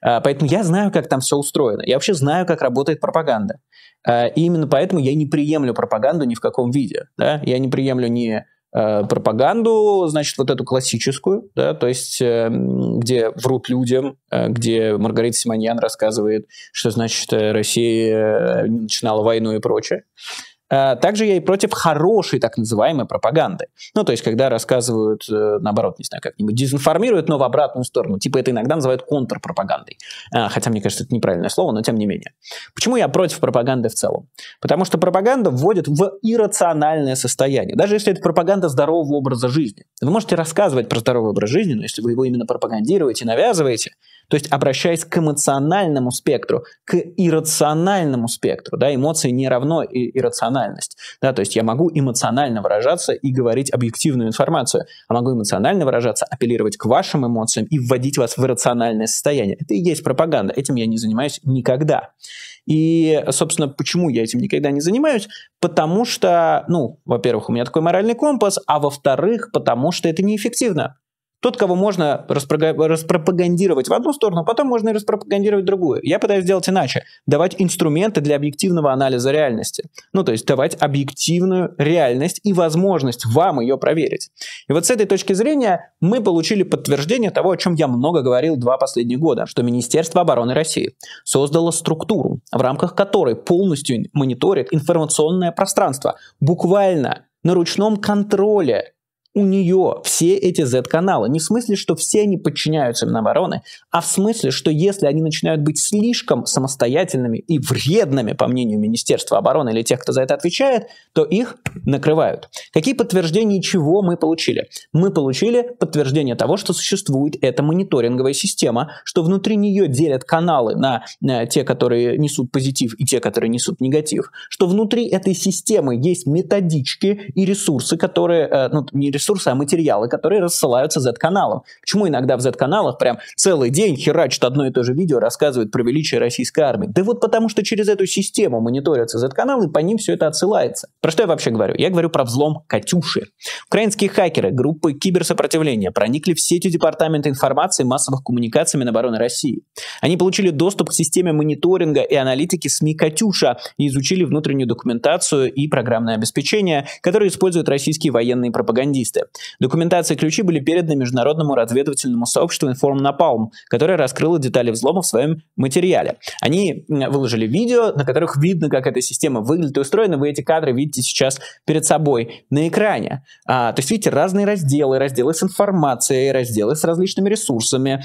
А, поэтому я знаю, как там все устроено. Я вообще знаю, как работает пропаганда. А, и именно поэтому я не приемлю пропаганду ни в каком виде. Да? Я не приемлю ни а, пропаганду, значит, вот эту классическую, да, то есть э, где врут людям, где Маргарита Симоньян рассказывает, что, значит, э, Россия э, начинала войну и прочее. А, также я и против хорошей так называемой пропаганды. Ну, то есть, когда рассказывают, э, наоборот, не знаю, как-нибудь дезинформируют, но в обратную сторону. Типа это иногда называют контрпропагандой. А, хотя, мне кажется, это неправильное слово, но тем не менее. Почему я против пропаганды в целом? Потому что пропаганда вводит в иррациональное состояние. Даже если это пропаганда здорового образа жизни. Вы можете рассказывать про здоровый образ жизни, но если вы его именно пропагандируете, навязываете, то есть обращаясь к эмоциональному спектру, к иррациональному спектру, да, эмоции не равно и иррациональность, да, то есть я могу эмоционально выражаться и говорить объективную информацию, а могу эмоционально выражаться, апеллировать к вашим эмоциям и вводить вас в иррациональное состояние. Это и есть пропаганда, этим я не занимаюсь никогда. И, собственно, почему я этим никогда не занимаюсь? Потому что, ну, во-первых, у меня такой моральный компас, а во-вторых, потому что это неэффективно. Тот, кого можно распропагандировать в одну сторону, а потом можно и распропагандировать в другую. Я пытаюсь сделать иначе. Давать инструменты для объективного анализа реальности. Ну, то есть давать объективную реальность и возможность вам ее проверить. И вот с этой точки зрения мы получили подтверждение того, о чем я много говорил два последних года, что Министерство обороны России создало структуру, в рамках которой полностью мониторит информационное пространство, буквально на ручном контроле у нее все эти Z-каналы. Не в смысле, что все они подчиняются Минобороны, а в смысле, что если они начинают быть слишком самостоятельными и вредными, по мнению Министерства обороны или тех, кто за это отвечает, то их накрывают. Какие подтверждения чего мы получили? Мы получили подтверждение того, что существует эта мониторинговая система, что внутри нее делят каналы на, на те, которые несут позитив и те, которые несут негатив, что внутри этой системы есть методички и ресурсы, которые, э, ну, не ресурсы, ресурсы, а материалы, которые рассылаются Z-каналом. Почему иногда в Z-каналах прям целый день херачит одно и то же видео, рассказывают про величие российской армии? Да вот потому что через эту систему мониторятся Z-каналы, по ним все это отсылается. Про что я вообще говорю? Я говорю про взлом «Катюши». Украинские хакеры группы киберсопротивления проникли в сети Департамента информации и массовых коммуникаций Минобороны России. Они получили доступ к системе мониторинга и аналитики СМИ «Катюша» и изучили внутреннюю документацию и программное обеспечение, которое используют российские военные пропагандисты активисты. Документация ключи были переданы международному разведывательному сообществу Inform Napalm, которое раскрыло детали взлома в своем материале. Они выложили видео, на которых видно, как эта система выглядит и устроена. Вы эти кадры видите сейчас перед собой на экране. А, то есть видите разные разделы, разделы с информацией, разделы с различными ресурсами,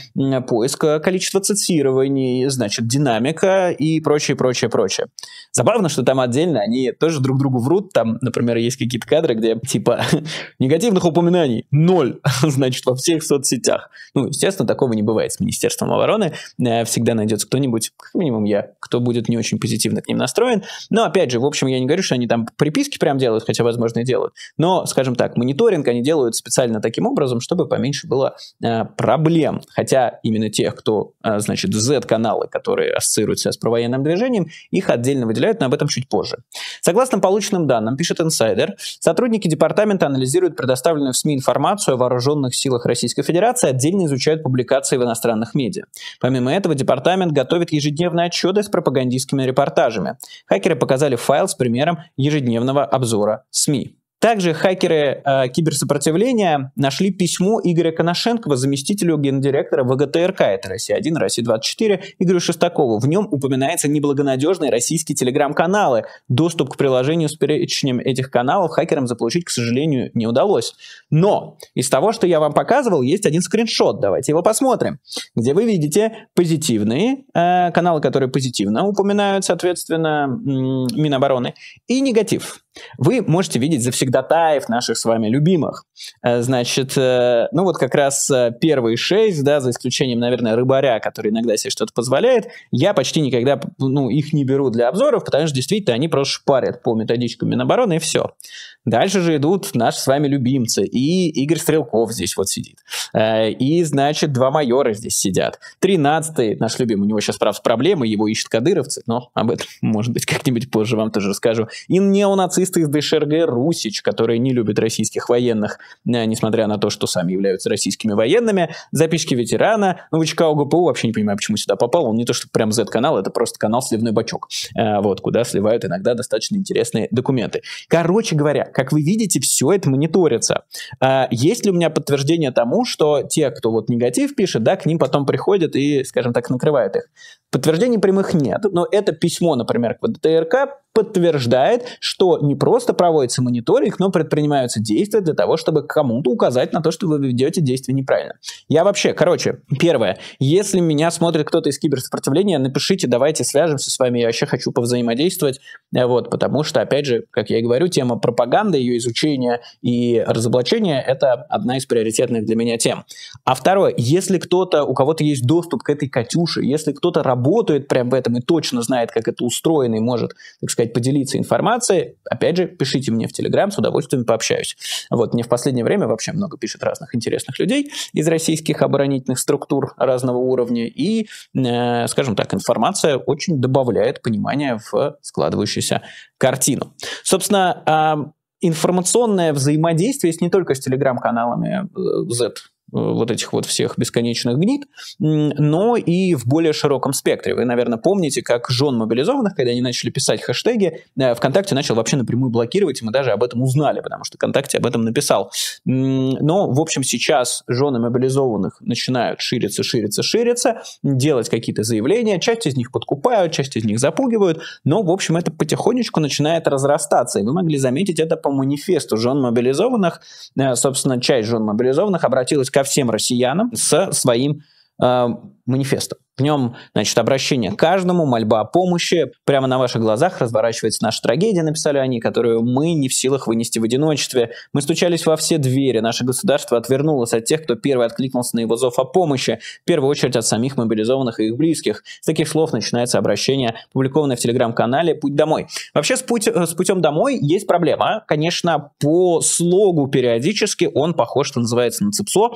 поиск э, количества цитирований, значит, динамика и прочее, прочее, прочее. Забавно, что там отдельно они тоже друг другу врут. Там, например, есть какие-то кадры, где типа негативно культурных упоминаний ноль, значит, во всех соцсетях. Ну, естественно, такого не бывает с Министерством обороны. Э, всегда найдется кто-нибудь, как минимум я, кто будет не очень позитивно к ним настроен. Но, опять же, в общем, я не говорю, что они там приписки прям делают, хотя, возможно, и делают. Но, скажем так, мониторинг они делают специально таким образом, чтобы поменьше было э, проблем. Хотя именно тех, кто, э, значит, Z-каналы, которые ассоциируются с провоенным движением, их отдельно выделяют, но об этом чуть позже. Согласно полученным данным, пишет Insider, сотрудники департамента анализируют предоставленные представленную в СМИ информацию о вооруженных силах Российской Федерации отдельно изучают публикации в иностранных медиа. Помимо этого, департамент готовит ежедневные отчеты с пропагандистскими репортажами. Хакеры показали файл с примером ежедневного обзора СМИ. Также хакеры э, киберсопротивления нашли письмо Игоря Коношенкова, заместителю гендиректора ВГТРК, это Россия-1, Россия-24, Игорю Шестакову. В нем упоминаются неблагонадежные российские телеграм-каналы. Доступ к приложению с перечнем этих каналов хакерам заполучить, к сожалению, не удалось. Но из того, что я вам показывал, есть один скриншот, давайте его посмотрим, где вы видите позитивные э, каналы, которые позитивно упоминают, соответственно, Минобороны, и негатив. Вы можете видеть завсегда Татаев, наших с вами любимых. Э, значит, э, ну вот как раз э, первые шесть, да, за исключением, наверное, рыбаря, который иногда себе что-то позволяет, я почти никогда, ну, их не беру для обзоров, потому что действительно они просто шпарят по методичкам Минобороны и все. Дальше же идут наши с вами любимцы. И Игорь Стрелков здесь вот сидит. Э, и, значит, два майора здесь сидят. Тринадцатый наш любимый, у него сейчас, правда, проблемы, его ищут кадыровцы, но об этом, может быть, как-нибудь позже вам тоже расскажу. И неонацисты из ДШРГ Русич, которые не любят российских военных, э, несмотря на то, что сами являются российскими военными. Записки ветерана, новичка ну, ОГПУ, вообще не понимаю, почему сюда попал. Он не то, что прям Z-канал, это просто канал «Сливной бачок», э, вот, куда сливают иногда достаточно интересные документы. Короче говоря, как вы видите, все это мониторится. А, есть ли у меня подтверждение тому, что те, кто вот негатив пишет, да, к ним потом приходят и, скажем так, накрывают их? Подтверждений прямых нет, но это письмо, например, к ВДТРК подтверждает, что не просто проводится мониторинг, но предпринимаются действия для того, чтобы кому-то указать на то, что вы ведете действие неправильно. Я вообще, короче, первое, если меня смотрит кто-то из киберсопротивления, напишите, давайте свяжемся с вами, я вообще хочу повзаимодействовать, э, вот, потому что, опять же, как я и говорю, тема пропаганды, ее изучение и разоблачение – это одна из приоритетных для меня тем. А второе, если кто-то, у кого-то есть доступ к этой Катюше, если кто-то работает работает прям в этом и точно знает, как это устроено и может, так сказать, поделиться информацией, опять же, пишите мне в Телеграм, с удовольствием пообщаюсь. Вот, мне в последнее время вообще много пишет разных интересных людей из российских оборонительных структур разного уровня, и, э, скажем так, информация очень добавляет понимания в складывающуюся картину. Собственно, э, информационное взаимодействие есть не только с телеграм-каналами э, Z вот этих вот всех бесконечных гнид, но и в более широком спектре. Вы, наверное, помните, как жен мобилизованных, когда они начали писать хэштеги, э, ВКонтакте начал вообще напрямую блокировать, и мы даже об этом узнали, потому что ВКонтакте об этом написал. Но, в общем, сейчас жены мобилизованных начинают шириться, шириться, шириться, делать какие-то заявления, часть из них подкупают, часть из них запугивают, но, в общем, это потихонечку начинает разрастаться, и вы могли заметить это по манифесту жен мобилизованных. Э, собственно, часть жен мобилизованных обратилась к ко всем россиянам со своим манифеста. В нем, значит, обращение к каждому, мольба о помощи. Прямо на ваших глазах разворачивается наша трагедия, написали они, которую мы не в силах вынести в одиночестве. Мы стучались во все двери, наше государство отвернулось от тех, кто первый откликнулся на его зов о помощи, в первую очередь от самих мобилизованных и их близких. С таких слов начинается обращение, опубликованное в телеграм-канале «Путь домой». Вообще с, путь, э, с путем домой есть проблема. Конечно, по слогу периодически он похож, что называется, на цепсо,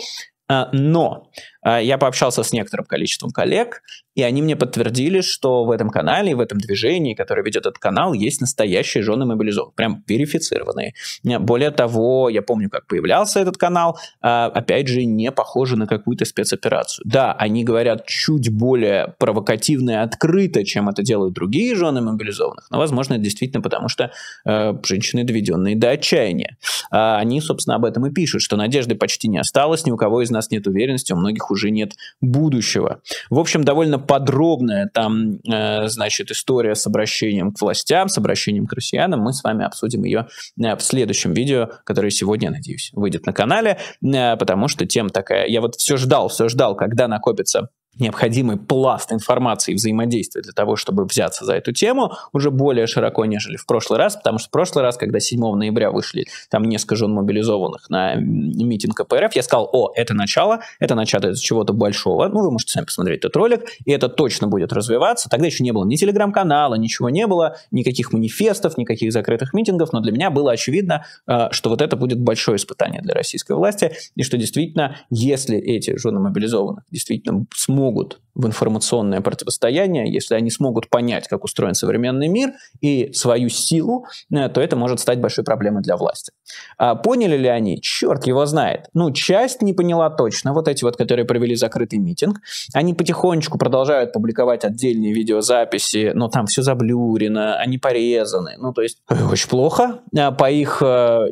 а, но а, я пообщался с некоторым количеством коллег, и они мне подтвердили, что в этом канале, в этом движении, которое ведет этот канал, есть настоящие жены мобилизованных, прям верифицированные. Более того, я помню, как появлялся этот канал, а, опять же, не похоже на какую-то спецоперацию. Да, они говорят чуть более провокативно и открыто, чем это делают другие жены мобилизованных, но, возможно, это действительно потому, что э, женщины, доведенные до отчаяния. А, они, собственно, об этом и пишут, что надежды почти не осталось, ни у кого из нас нет уверенности, у многих уже нет будущего. В общем, довольно подробная там, э, значит, история с обращением к властям, с обращением к россиянам. Мы с вами обсудим ее э, в следующем видео, которое сегодня, надеюсь, выйдет на канале, э, потому что тема такая... Я вот все ждал, все ждал, когда накопится необходимый пласт информации и взаимодействия для того, чтобы взяться за эту тему уже более широко, нежели в прошлый раз, потому что в прошлый раз, когда 7 ноября вышли там несколько жен мобилизованных на митинг КПРФ, я сказал, о, это начало, это начало чего-то большого, ну, вы можете сами посмотреть этот ролик, и это точно будет развиваться, тогда еще не было ни телеграм-канала, ничего не было, никаких манифестов, никаких закрытых митингов, но для меня было очевидно, э, что вот это будет большое испытание для российской власти, и что действительно, если эти жены мобилизованных действительно смогут могут в информационное противостояние, если они смогут понять, как устроен современный мир и свою силу, э, то это может стать большой проблемой для власти. А поняли ли они? Черт его знает. Ну, часть не поняла точно. Вот эти вот, которые провели закрытый митинг, они потихонечку продолжают публиковать отдельные видеозаписи, но там все заблюрено, они порезаны. Ну, то есть э, очень плохо. Э, по их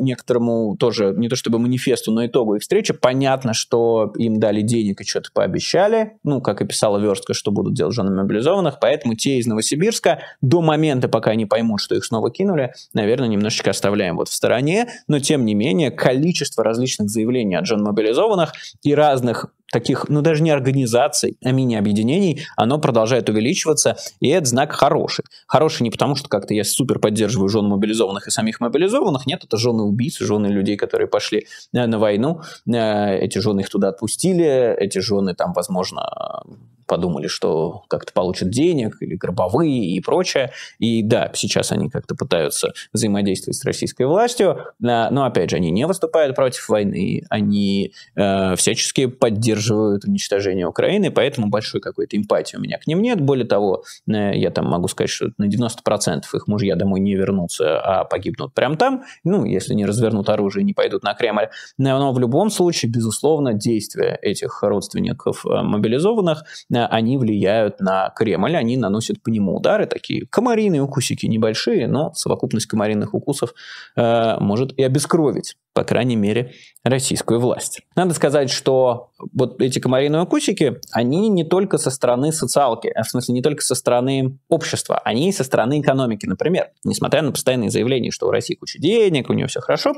некоторому тоже, не то чтобы манифесту, но итогу их встречи, понятно, что им дали денег и что-то пообещали. Ну, ну, как и писала Верстка, что будут делать жены мобилизованных, поэтому те из Новосибирска до момента, пока не поймут, что их снова кинули, наверное, немножечко оставляем вот в стороне, но тем не менее количество различных заявлений от жен мобилизованных и разных таких, ну даже не организаций, а мини-объединений, оно продолжает увеличиваться, и это знак хороший. Хороший не потому, что как-то я супер поддерживаю жен мобилизованных и самих мобилизованных, нет, это жены убийц, жены людей, которые пошли э, на войну, э, эти жены их туда отпустили, эти жены там, возможно, подумали, что как-то получат денег, или гробовые, и прочее. И да, сейчас они как-то пытаются взаимодействовать с российской властью, но, опять же, они не выступают против войны, они э, всячески поддерживают уничтожение Украины, поэтому большой какой-то эмпатии у меня к ним нет. Более того, э, я там могу сказать, что на 90% их мужья домой не вернутся, а погибнут прямо там, ну, если не развернут оружие и не пойдут на Кремль. Но в любом случае, безусловно, действия этих родственников э, мобилизованных э, они влияют на Кремль, они наносят по нему удары, такие комариные укусики небольшие, но совокупность комариных укусов э, может и обескровить, по крайней мере, российскую власть. Надо сказать, что вот эти комариные укусики, они не только со стороны социалки, а в смысле не только со стороны общества, они и со стороны экономики, например. Несмотря на постоянные заявления, что у России куча денег, у нее все хорошо,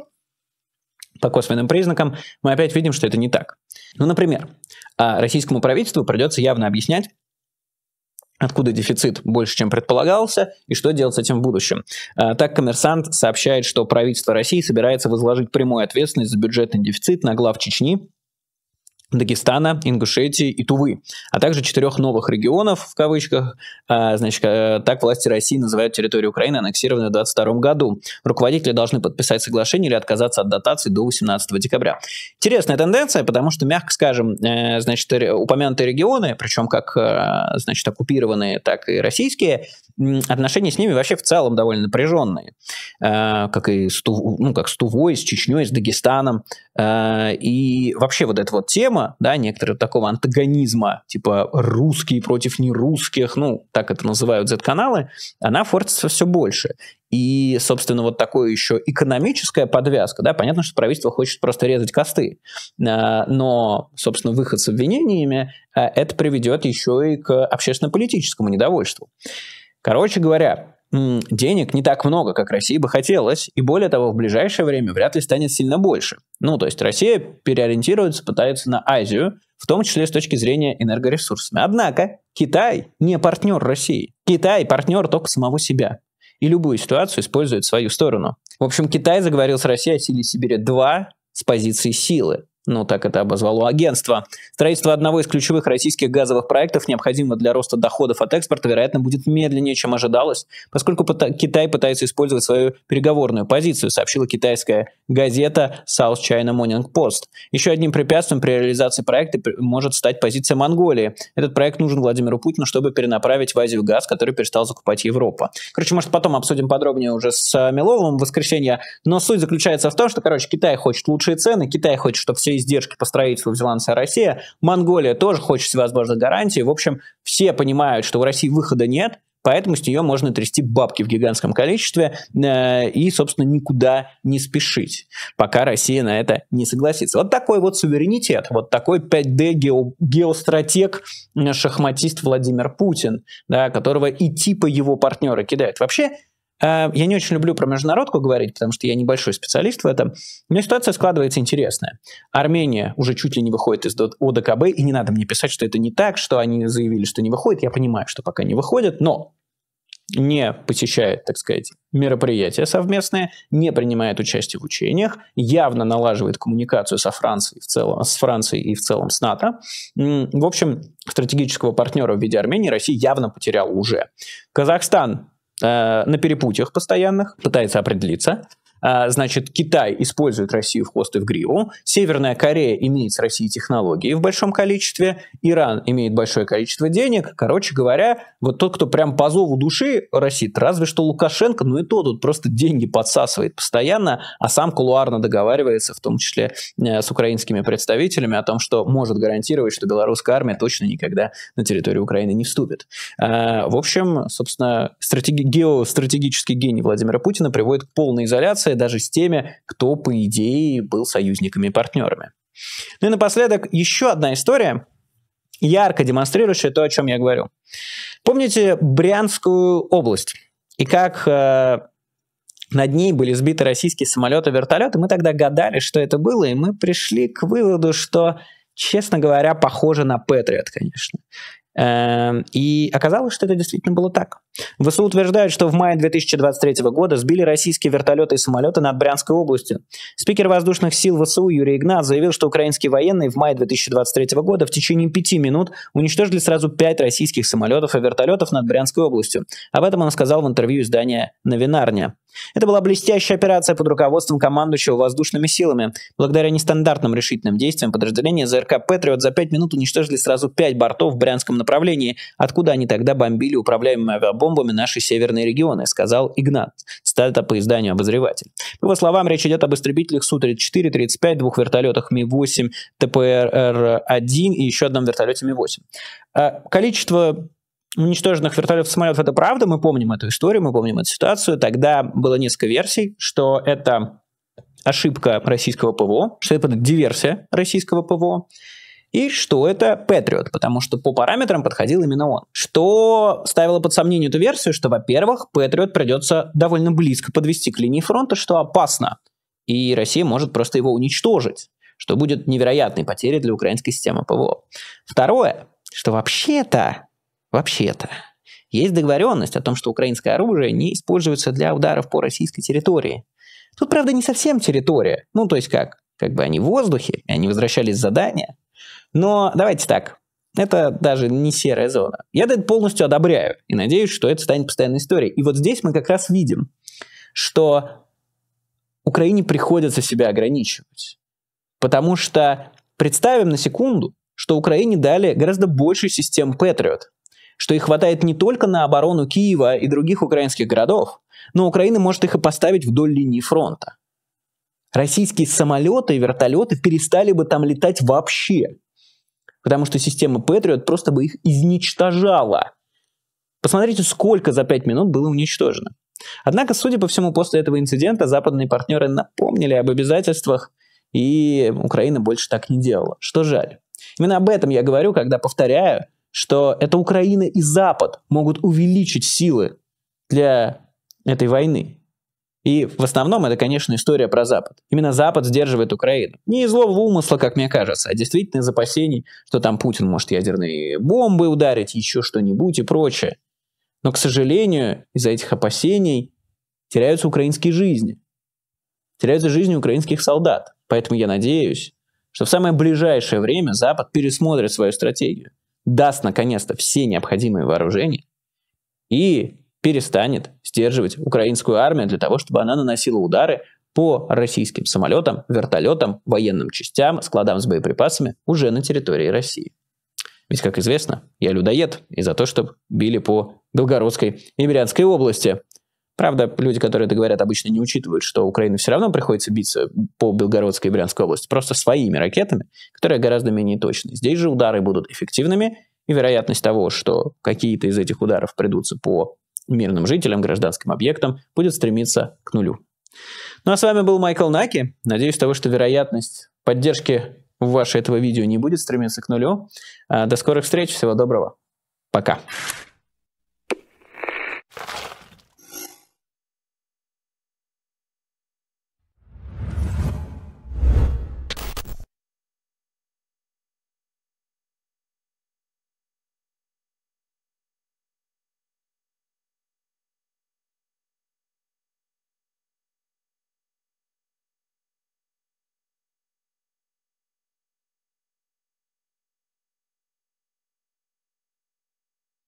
по косвенным признакам, мы опять видим, что это не так. Ну, например, а, российскому правительству придется явно объяснять, откуда дефицит больше, чем предполагался, и что делать с этим в будущем. А, так, коммерсант сообщает, что правительство России собирается возложить прямую ответственность за бюджетный дефицит на глав Чечни, Дагестана, Ингушетии и Тувы, а также четырех новых регионов, в кавычках, а, значит, э, так власти России называют территорию Украины, аннексированную в 2022 году. Руководители должны подписать соглашение или отказаться от дотации до 18 декабря. Интересная тенденция, потому что, мягко скажем, э, значит, упомянутые регионы, причем как, э, значит, оккупированные, так и российские, отношения с ними вообще в целом довольно напряженные, э, как и с, Ту, ну, как с Тувой, с Чечней, с Дагестаном. Э, и вообще вот эта вот тема, да, некоторого такого антагонизма, типа русские против нерусских, ну, так это называют Z-каналы, она фортится все больше. И, собственно, вот такое еще экономическая подвязка, да, понятно, что правительство хочет просто резать косты, э, но, собственно, выход с обвинениями, это приведет еще и к общественно-политическому недовольству. Короче говоря, денег не так много, как России бы хотелось, и более того, в ближайшее время вряд ли станет сильно больше. Ну, то есть Россия переориентируется, пытается на Азию, в том числе с точки зрения энергоресурсами. Однако Китай не партнер России. Китай партнер только самого себя. И любую ситуацию использует в свою сторону. В общем, Китай заговорил с Россией о силе Сибири-2 с позиции силы ну так это обозвало агентство. Строительство одного из ключевых российских газовых проектов, необходимого для роста доходов от экспорта, вероятно, будет медленнее, чем ожидалось, поскольку Китай пытается использовать свою переговорную позицию, сообщила китайская газета South China Morning Post. Еще одним препятствием при реализации проекта может стать позиция Монголии. Этот проект нужен Владимиру Путину, чтобы перенаправить в Азию газ, который перестал закупать Европа. Короче, может, потом обсудим подробнее уже с э, Миловым в воскресенье, но суть заключается в том, что, короче, Китай хочет лучшие цены, Китай хочет, чтобы все все издержки по строительству взяла на себя Россия. Монголия тоже хочет всевозможных гарантий. В общем, все понимают, что у России выхода нет, Поэтому с нее можно трясти бабки в гигантском количестве э, и, собственно, никуда не спешить, пока Россия на это не согласится. Вот такой вот суверенитет, вот такой 5D гео, геостратег, э, шахматист Владимир Путин, да, которого и типа его партнеры кидают. Вообще, Э, я не очень люблю про международку говорить, потому что я небольшой специалист в этом, но ситуация складывается интересная. Армения уже чуть ли не выходит из ОДКБ, и не надо мне писать, что это не так, что они заявили, что не выходит. Я понимаю, что пока не выходит, но не посещает, так сказать, мероприятия совместные, не принимает участие в учениях, явно налаживает коммуникацию со Францией в целом, с Францией и в целом с НАТО. В общем, стратегического партнера в виде Армении Россия явно потеряла уже. Казахстан Э, на перепутьях постоянных, пытается определиться. А, значит, Китай использует Россию в хвост и в гриву, Северная Корея имеет с Россией технологии в большом количестве, Иран имеет большое количество денег. Короче говоря, вот тот, кто прям по зову души растит, разве что Лукашенко, ну и тот тут просто деньги подсасывает постоянно, а сам кулуарно договаривается, в том числе э, с украинскими представителями, о том, что может гарантировать, что белорусская армия точно никогда на территорию Украины не вступит. А, в общем, собственно, стратеги- геостратегический гений Владимира Путина приводит к полной изоляции конфронтация даже с теми, кто, по идее, был союзниками и партнерами. Ну и напоследок еще одна история, ярко демонстрирующая то, о чем я говорю. Помните Брянскую область и как э, над ней были сбиты российские самолеты, вертолеты? Мы тогда гадали, что это было, и мы пришли к выводу, что честно говоря, похоже на Патриот, конечно. Эм, и оказалось, что это действительно было так. ВСУ утверждают, что в мае 2023 года сбили российские вертолеты и самолеты над Брянской областью. Спикер воздушных сил ВСУ Юрий Игнат заявил, что украинские военные в мае 2023 года в течение пяти минут уничтожили сразу пять российских самолетов и вертолетов над Брянской областью. Об этом он сказал в интервью издания «Новинарня». Это была блестящая операция под руководством командующего воздушными силами. Благодаря нестандартным решительным действиям подразделения ЗРК «Патриот» за пять минут уничтожили сразу пять бортов в Брянском направлении, откуда они тогда бомбили управляемыми авиабомбами наши северные регионы, сказал Игнат, цитата по изданию «Обозреватель». По его словам, речь идет об истребителях Су-34, 35, двух вертолетах Ми-8, ТПР-1 и еще одном вертолете Ми-8. А количество уничтоженных вертолетов самолетов, это правда, мы помним эту историю, мы помним эту ситуацию. Тогда было несколько версий, что это ошибка российского ПВО, что это диверсия российского ПВО, и что это Patriot, потому что по параметрам подходил именно он. Что ставило под сомнение эту версию, что, во-первых, Patriot придется довольно близко подвести к линии фронта, что опасно, и Россия может просто его уничтожить, что будет невероятной потерей для украинской системы ПВО. Второе, что вообще-то, вообще-то, есть договоренность о том, что украинское оружие не используется для ударов по российской территории. Тут, правда, не совсем территория. Ну, то есть как? Как бы они в воздухе, и они возвращались с задания, но давайте так, это даже не серая зона. Я это полностью одобряю и надеюсь, что это станет постоянной историей. И вот здесь мы как раз видим, что Украине приходится себя ограничивать. Потому что представим на секунду, что Украине дали гораздо больше систем Патриот, что их хватает не только на оборону Киева и других украинских городов, но Украина может их и поставить вдоль линии фронта. Российские самолеты и вертолеты перестали бы там летать вообще, потому что система Patriot просто бы их изничтожала. Посмотрите, сколько за пять минут было уничтожено. Однако, судя по всему, после этого инцидента западные партнеры напомнили об обязательствах, и Украина больше так не делала, что жаль. Именно об этом я говорю, когда повторяю, что это Украина и Запад могут увеличить силы для этой войны. И в основном это, конечно, история про Запад. Именно Запад сдерживает Украину. Не из злого умысла, как мне кажется, а действительно из опасений, что там Путин может ядерные бомбы ударить, еще что-нибудь и прочее. Но, к сожалению, из-за этих опасений теряются украинские жизни. Теряются жизни украинских солдат. Поэтому я надеюсь, что в самое ближайшее время Запад пересмотрит свою стратегию, даст наконец-то все необходимые вооружения и перестанет сдерживать украинскую армию для того, чтобы она наносила удары по российским самолетам, вертолетам, военным частям, складам с боеприпасами уже на территории России. Ведь, как известно, я людоед и за то, чтобы били по Белгородской и Брянской области. Правда, люди, которые это говорят, обычно не учитывают, что Украина все равно приходится биться по Белгородской и Брянской области просто своими ракетами, которые гораздо менее точны. Здесь же удары будут эффективными, и вероятность того, что какие-то из этих ударов придутся по мирным жителям, гражданским объектам будет стремиться к нулю. Ну а с вами был Майкл Наки. Надеюсь того, что вероятность поддержки вашего этого видео не будет стремиться к нулю. А, до скорых встреч, всего доброго. Пока.